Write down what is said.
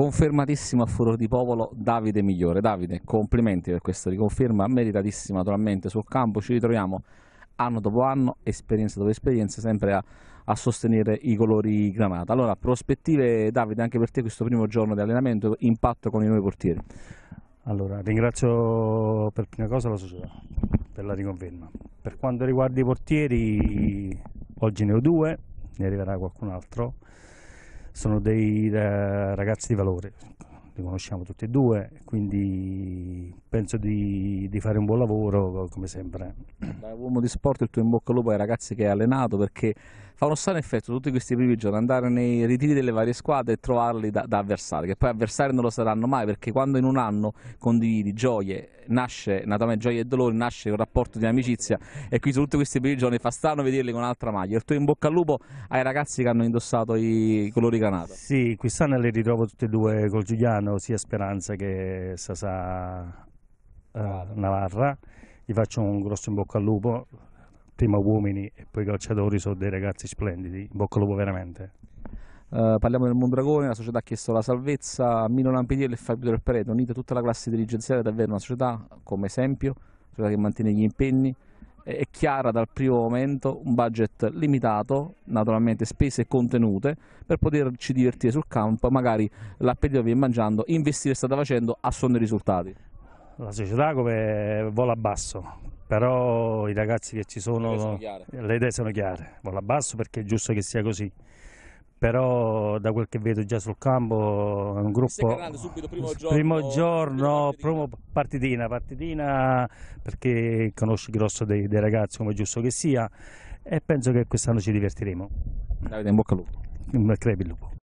confermatissimo a furor di popolo Davide Migliore. Davide, complimenti per questa riconferma, meritatissima naturalmente sul campo, ci ritroviamo anno dopo anno, esperienza dopo esperienza, sempre a, a, sostenere i colori granata. Allora, prospettive Davide anche per te questo primo giorno di allenamento, impatto con i nuovi portieri. Allora, ringrazio per prima cosa la società per la riconferma. Per quanto riguarda i portieri, oggi ne ho due, ne arriverà qualcun altro sono dei eh, ragazzi di valore, li conosciamo tutti e due, quindi penso di, di fare un buon lavoro come sempre. Da uomo di sport il tuo in bocca al lupo ai ragazzi che hai allenato perché fa uno strano effetto tutti questi primi giorni andare nei ritiri delle varie squadre e trovarli da, da avversari, che poi avversari non lo saranno mai perché quando in un anno condividi gioie, nasce, naturalmente gioie e dolori, nasce un rapporto di amicizia e qui su tutti questi primi giorni fa strano vederli con un'altra maglia. Il tuo in bocca al lupo ai ragazzi che hanno indossato i colori granata. Sì, quest'anno le ritrovo tutte e due col Giuliano, sia Speranza che Sasà eh, Navarra. Gli faccio un grosso in bocca al lupo, tema uomini e poi calciatori sono dei ragazzi splendidi, bocca al lupo veramente. Uh, parliamo del Mondragone, la società ha chiesto la salvezza a Mino Lampidiello e Fabio del Preto, unita tutta la classe dirigenziale, davvero una società come esempio, una società che mantiene gli impegni, è chiara dal primo momento, un budget limitato, naturalmente spese contenute, per poterci divertire sul campo, magari l'appetito viene mangiando, investire stata facendo a sonno i risultati la società come vola basso, però i ragazzi che ci sono, le idee sono, chiare, vola basso perché è giusto che sia così però da quel che vedo già sul campo è un gruppo subito, primo giorno, primo giorno primo partitina. partitina perché conosci il grosso dei, dei, ragazzi come giusto che sia e penso che quest'anno ci divertiremo Davide in bocca al lupo Un bocca lupo